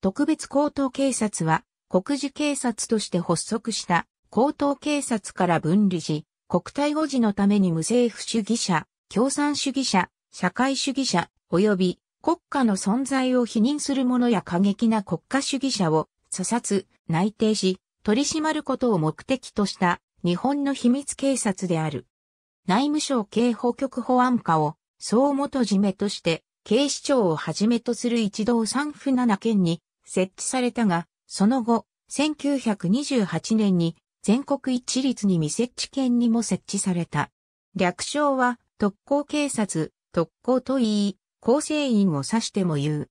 特別高等警察は、国事警察として発足した高等警察から分離し、国体護持のために無政府主義者、共産主義者、社会主義者、及び国家の存在を否認する者や過激な国家主義者を査察、内定し、取り締まることを目的とした日本の秘密警察である。内務省警報局保安課を総元締めとして、警視庁をはじめとする一同三府七県に設置されたが、その後、1928年に全国一律に未設置県にも設置された。略称は特攻警察、特攻と言い、構成員を指しても言う。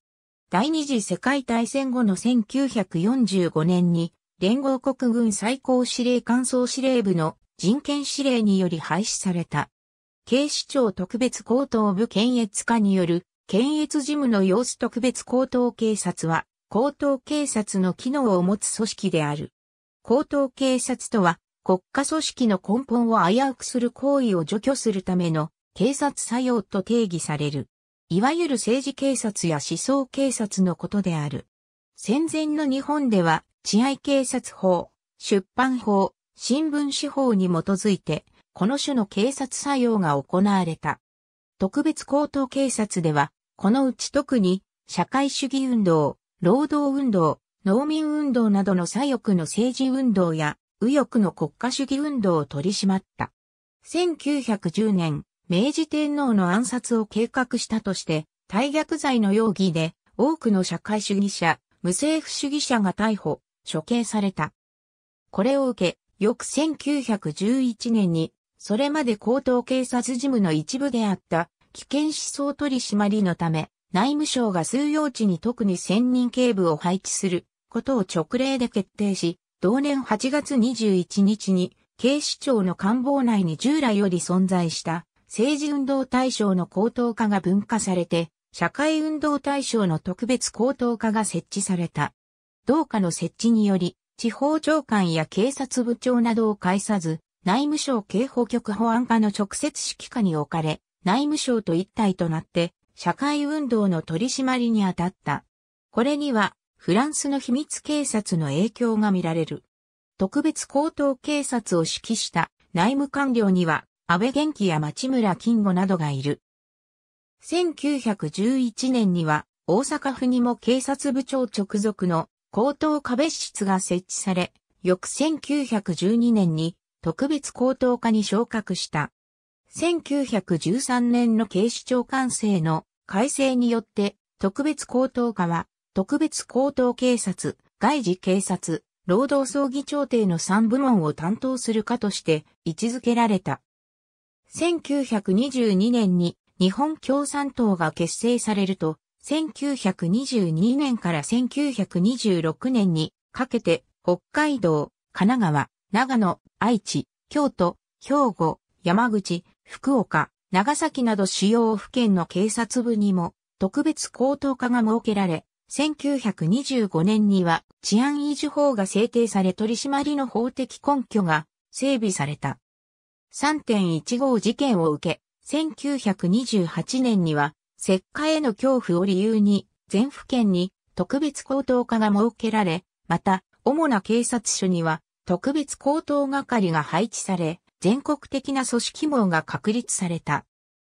第二次世界大戦後の1945年に、連合国軍最高司令官総司令部の人権司令により廃止された。警視庁特別高等部検閲課による検閲事務の様子特別高等警察は、高等警察の機能を持つ組織である。高等警察とは、国家組織の根本を危うくする行為を除去するための警察作用と定義される。いわゆる政治警察や思想警察のことである。戦前の日本では、治安警察法、出版法、新聞司法に基づいて、この種の警察作用が行われた。特別高等警察では、このうち特に、社会主義運動、労働運動、農民運動などの左翼の政治運動や右翼の国家主義運動を取り締まった。1910年、明治天皇の暗殺を計画したとして、大逆罪の容疑で多くの社会主義者、無政府主義者が逮捕、処刑された。これを受け、翌1911年に、それまで高等警察事務の一部であった危険思想取締りのため、内務省が数用地に特に専任警部を配置することを直令で決定し、同年8月21日に警視庁の官房内に従来より存在した政治運動対象の高等化が分化されて、社会運動対象の特別高等化が設置された。同化の設置により、地方長官や警察部長などを介さず、内務省警報局保安課の直接指揮下に置かれ、内務省と一体となって、社会運動の取り締まりに当たった。これには、フランスの秘密警察の影響が見られる。特別高等警察を指揮した内務官僚には、安倍元気や町村金吾などがいる。1911年には、大阪府にも警察部長直属の高等壁別室が設置され、翌1912年に特別高等課に昇格した。1913年の警視庁官制の改正によって、特別高等課は、特別高等警察、外事警察、労働葬儀調停の3部門を担当する課として位置づけられた。1922年に日本共産党が結成されると、1922年から1926年にかけて北海道、神奈川、長野、愛知、京都、兵庫、山口、福岡、長崎など主要府県の警察部にも特別高等課が設けられ、1925年には治安維持法が制定され取締りの法的根拠が整備された。3.15事件を受け、1928年には、石化への恐怖を理由に、全府県に特別高等課が設けられ、また、主な警察署には特別高等係が配置され、全国的な組織網が確立された。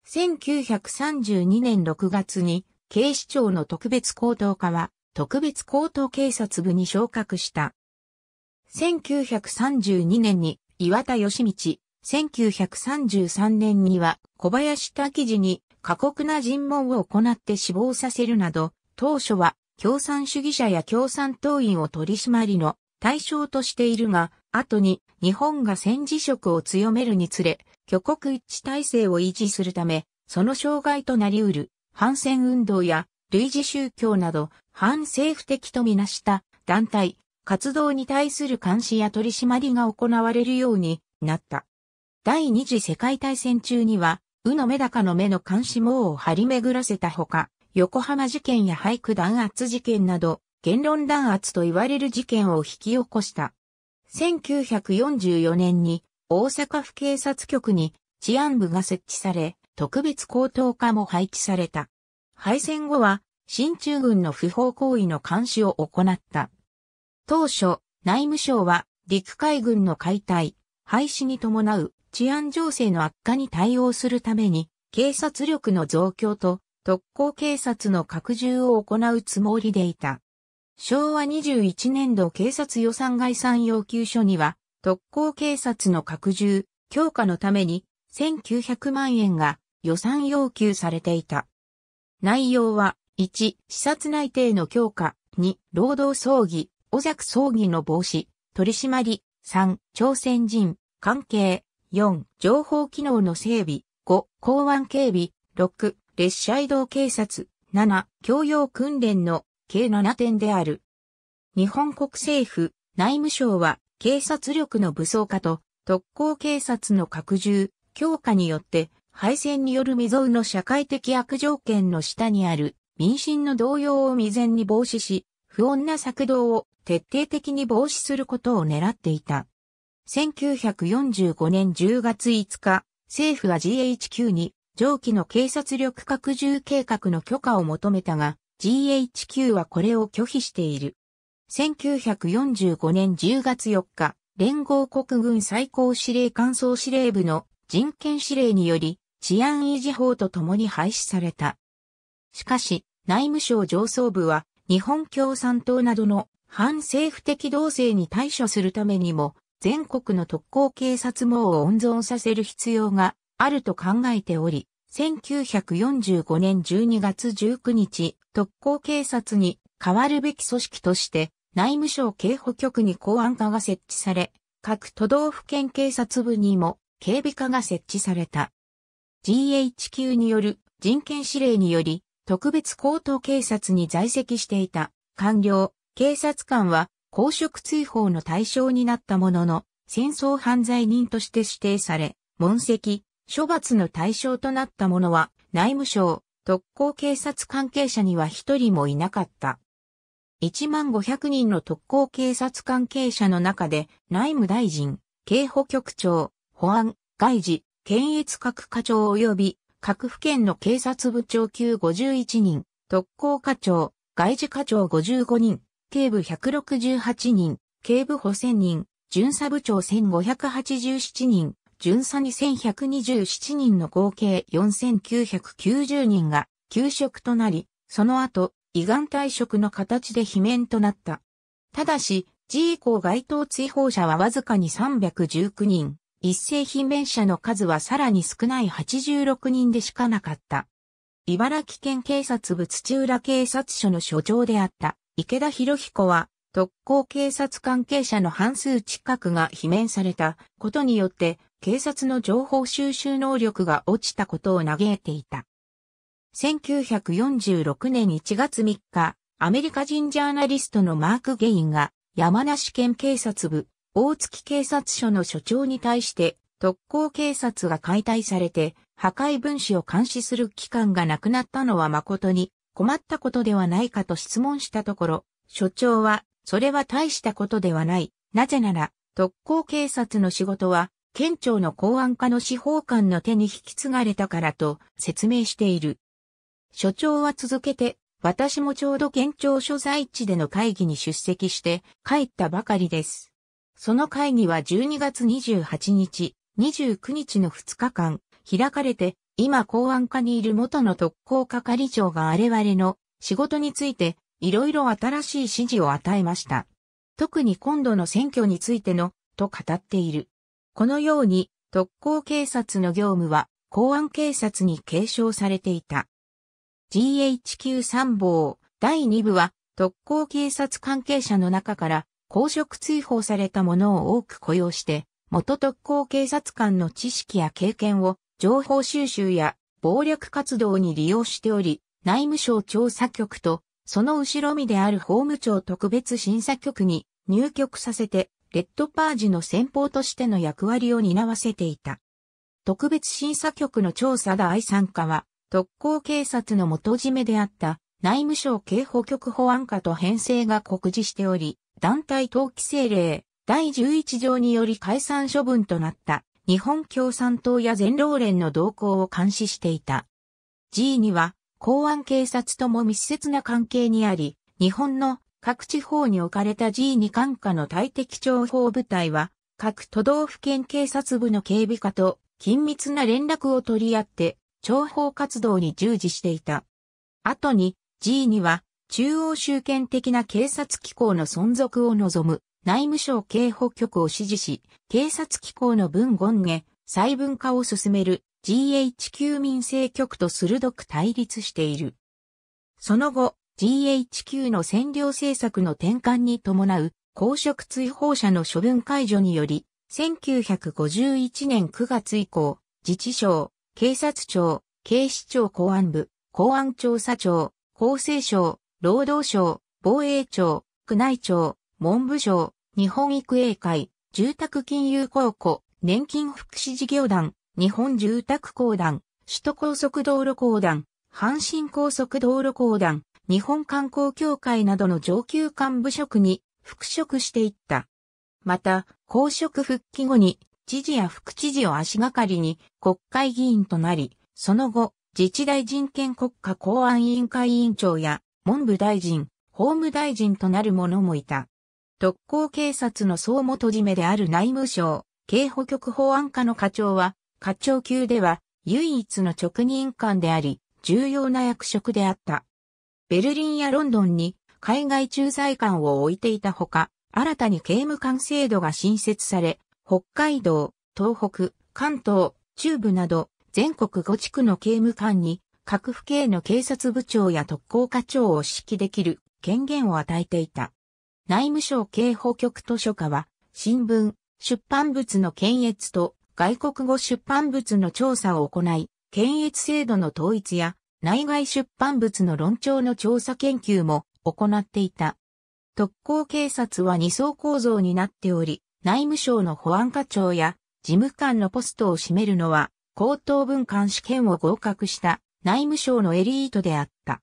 1932年6月に警視庁の特別高等課は特別高等警察部に昇格した。1932年に岩田義道、1933年には小林滝次に過酷な尋問を行って死亡させるなど、当初は共産主義者や共産党員を取り締まりの対象としているが、後に日本が戦時色を強めるにつれ、挙国一致体制を維持するため、その障害となり得る、反戦運動や類似宗教など、反政府的とみなした団体、活動に対する監視や取り締まりが行われるようになった。第二次世界大戦中には、宇野メダカの目の監視網を張り巡らせたほか、横浜事件や俳句弾圧事件など、言論弾圧と言われる事件を引き起こした。1944年に大阪府警察局に治安部が設置され、特別高等課も配置された。敗戦後は、新中軍の不法行為の監視を行った。当初、内務省は陸海軍の解体、廃止に伴う治安情勢の悪化に対応するために、警察力の増強と特攻警察の拡充を行うつもりでいた。昭和21年度警察予算概算要求書には、特攻警察の拡充、強化のために1900万円が予算要求されていた。内容は、1、視察内定の強化、2、労働葬儀、お弱葬儀の防止、取り締まり、3、朝鮮人、関係、4、情報機能の整備、5、港湾警備、6、列車移動警察、7、教養訓練の計7点である。日本国政府、内務省は、警察力の武装化と、特攻警察の拡充、強化によって、敗戦による未曾有の社会的悪条件の下にある、民進の動揺を未然に防止し、不穏な策動を徹底的に防止することを狙っていた。1945年10月5日、政府は GHQ に上記の警察力拡充計画の許可を求めたが、GHQ はこれを拒否している。1945年10月4日、連合国軍最高司令官総司令部の人権指令により治安維持法と共に廃止された。しかし、内務省上層部は日本共産党などの反政府的動静に対処するためにも全国の特攻警察網を温存させる必要があると考えており、1945年12月19日、特攻警察に変わるべき組織として内務省警保局に公安課が設置され、各都道府県警察部にも警備課が設置された。GHQ による人権指令により、特別高等警察に在籍していた官僚、警察官は公職追放の対象になったものの、戦争犯罪人として指定され、問責、処罰の対象となった者は内務省、特攻警察関係者には一人もいなかった。1万500人の特攻警察関係者の中で内務大臣、警保局長、保安、外事、検閲各課長及び各府県の警察部長級51人、特攻課長、外事課長55人、警部168人、警部補1000人、巡査部長1587人、巡査2127人の合計4990人が休職となり、その後、胃がん退職の形で罷免となった。ただし、自以降該当追放者はわずかに319人、一斉罷免者の数はさらに少ない86人でしかなかった。茨城県警察部土浦警察署の署長であった池田博彦は、特攻警察関係者の半数近くが罷免されたことによって、警察の情報収集能力が落ちたことを嘆いていた。1946年1月3日、アメリカ人ジャーナリストのマーク・ゲインが山梨県警察部大月警察署の署長に対して特攻警察が解体されて破壊分子を監視する機関がなくなったのは誠に困ったことではないかと質問したところ、署長はそれは大したことではない。なぜなら特攻警察の仕事は県庁の公安課の司法官の手に引き継がれたからと説明している。所長は続けて、私もちょうど県庁所在地での会議に出席して帰ったばかりです。その会議は12月28日、29日の2日間開かれて、今公安課にいる元の特攻係長が我々の仕事についていろいろ新しい指示を与えました。特に今度の選挙についてのと語っている。このように特攻警察の業務は公安警察に継承されていた。GHQ 参謀第2部は特攻警察関係者の中から公職追放された者を多く雇用して元特攻警察官の知識や経験を情報収集や暴力活動に利用しており内務省調査局とその後ろ身である法務庁特別審査局に入局させてレッドパージの先方としての役割を担わせていた。特別審査局の調査第参加は、特攻警察の元締めであった内務省警保局保安課と編成が告示しており、団体登記政令第11条により解散処分となった日本共産党や全労連の動向を監視していた。G には公安警察とも密接な関係にあり、日本の各地方に置かれた G2 管下の大敵情報部隊は、各都道府県警察部の警備課と緊密な連絡を取り合って、諜報活動に従事していた。後に G2 は中央集権的な警察機構の存続を望む内務省警保局を支持し、警察機構の文言へ細分化を進める GHQ 民政局と鋭く対立している。その後、GHQ の占領政策の転換に伴う公職追放者の処分解除により、1951年9月以降、自治省、警察庁、警視庁公安部、公安調査庁、厚生省、労働省、防衛庁、宮内庁、文部省、日本育英会、住宅金融公庫、年金福祉事業団、日本住宅公団、首都高速道路公団、阪神高速道路公団、日本観光協会などの上級幹部職に復職していった。また、公職復帰後に知事や副知事を足がかりに国会議員となり、その後、自治大人権国家公安委員会委員長や文部大臣、法務大臣となる者もいた。特攻警察の総元締めである内務省、警保局法案課の課長は、課長級では唯一の直任官であり、重要な役職であった。ベルリンやロンドンに海外駐在官を置いていたほか、新たに刑務官制度が新設され、北海道、東北、関東、中部など全国5地区の刑務官に各府警の警察部長や特攻課長を指揮できる権限を与えていた。内務省刑法局図書課は、新聞、出版物の検閲と外国語出版物の調査を行い、検閲制度の統一や内外出版物の論調の調査研究も行っていた。特攻警察は二層構造になっており、内務省の保安課長や事務官のポストを占めるのは、高等文官試験を合格した内務省のエリートであった。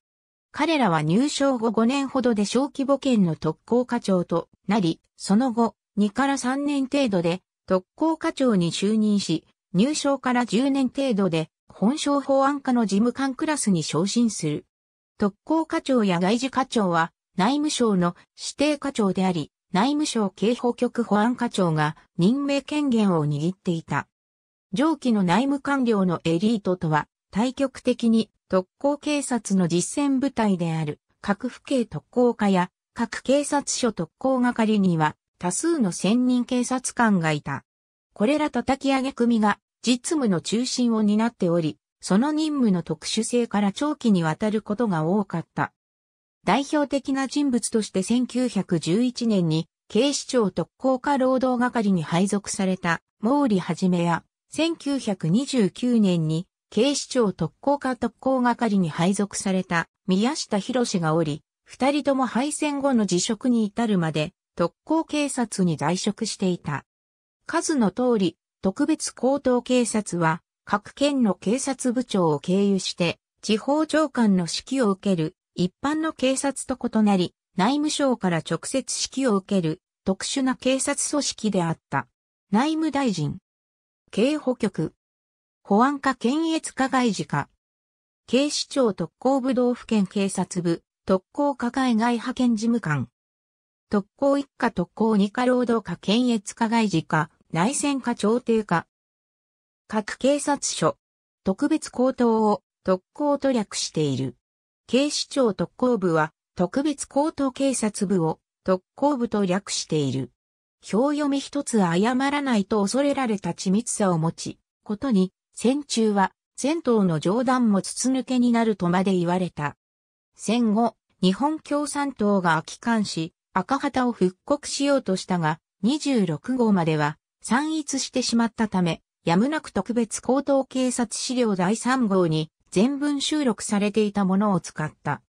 彼らは入省後5年ほどで小規模県の特攻課長となり、その後2から3年程度で特攻課長に就任し、入省から10年程度で本省法案課の事務官クラスに昇進する。特攻課長や外事課長は内務省の指定課長であり、内務省警報局保安課長が任命権限を握っていた。上記の内務官僚のエリートとは、対極的に特攻警察の実践部隊である各府警特攻課や各警察署特攻係には多数の専任警察官がいた。これら叩き上げ組が実務の中心を担っており、その任務の特殊性から長期にわたることが多かった。代表的な人物として1911年に警視庁特攻課労働係に配属された毛利はじめや、1929年に警視庁特攻課特攻係に配属された宮下博士がおり、二人とも敗戦後の辞職に至るまで特攻警察に在職していた。数の通り、特別高等警察は、各県の警察部長を経由して、地方長官の指揮を受ける、一般の警察と異なり、内務省から直接指揮を受ける、特殊な警察組織であった。内務大臣。警保局。保安課検閲課外事課。警視庁特攻部道府県警察部、特攻課外外派遣事務官。特攻一課特攻二課労働課検閲課外事課、内戦か朝廷か。各警察署、特別高等を特攻と略している。警視庁特攻部は特別高等警察部を特攻部と略している。表読み一つ誤らないと恐れられた緻密さを持ち、ことに、戦中は戦闘の冗談も筒抜けになるとまで言われた。戦後、日本共産党が空き缶し、赤旗を復刻しようとしたが、26号までは散逸してしまったため、やむなく特別高等警察資料第3号に全文収録されていたものを使った。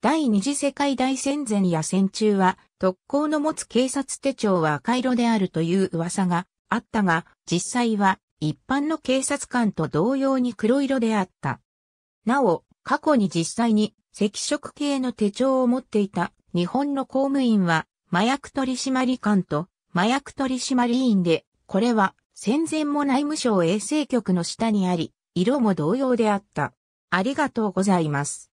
第二次世界大戦前や戦中は特攻の持つ警察手帳は赤色であるという噂があったが、実際は一般の警察官と同様に黒色であった。なお、過去に実際に赤色系の手帳を持っていた日本の公務員は麻薬取締官と麻薬取締員でこれは戦前も内務省衛生局の下にあり、色も同様であった。ありがとうございます。